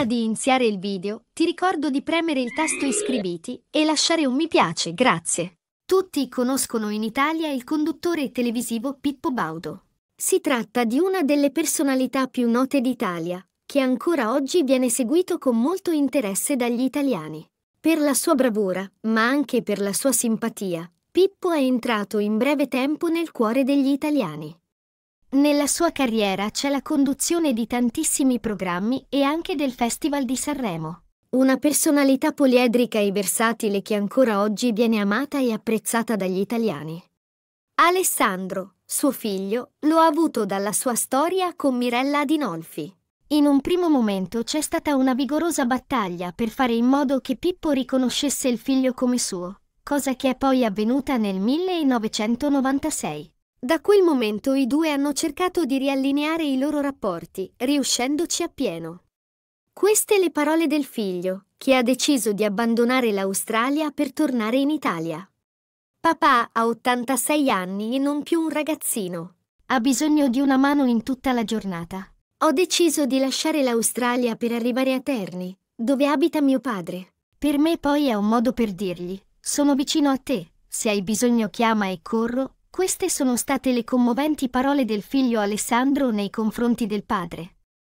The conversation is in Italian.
Prima di iniziare il video, ti ricordo di premere il tasto iscriviti e lasciare un mi piace, grazie. Tutti conoscono in Italia il conduttore televisivo Pippo Baudo. Si tratta di una delle personalità più note d'Italia, che ancora oggi viene seguito con molto interesse dagli italiani. Per la sua bravura, ma anche per la sua simpatia, Pippo è entrato in breve tempo nel cuore degli italiani. Nella sua carriera c'è la conduzione di tantissimi programmi e anche del Festival di Sanremo. Una personalità poliedrica e versatile che ancora oggi viene amata e apprezzata dagli italiani. Alessandro, suo figlio, lo ha avuto dalla sua storia con Mirella Adinolfi. In un primo momento c'è stata una vigorosa battaglia per fare in modo che Pippo riconoscesse il figlio come suo, cosa che è poi avvenuta nel 1996. Da quel momento i due hanno cercato di riallineare i loro rapporti, riuscendoci appieno. Queste le parole del figlio, che ha deciso di abbandonare l'Australia per tornare in Italia. Papà ha 86 anni e non più un ragazzino. Ha bisogno di una mano in tutta la giornata. Ho deciso di lasciare l'Australia per arrivare a Terni, dove abita mio padre. Per me poi è un modo per dirgli, sono vicino a te, se hai bisogno chiama e corro, queste sono state le commoventi parole del figlio Alessandro nei confronti del padre.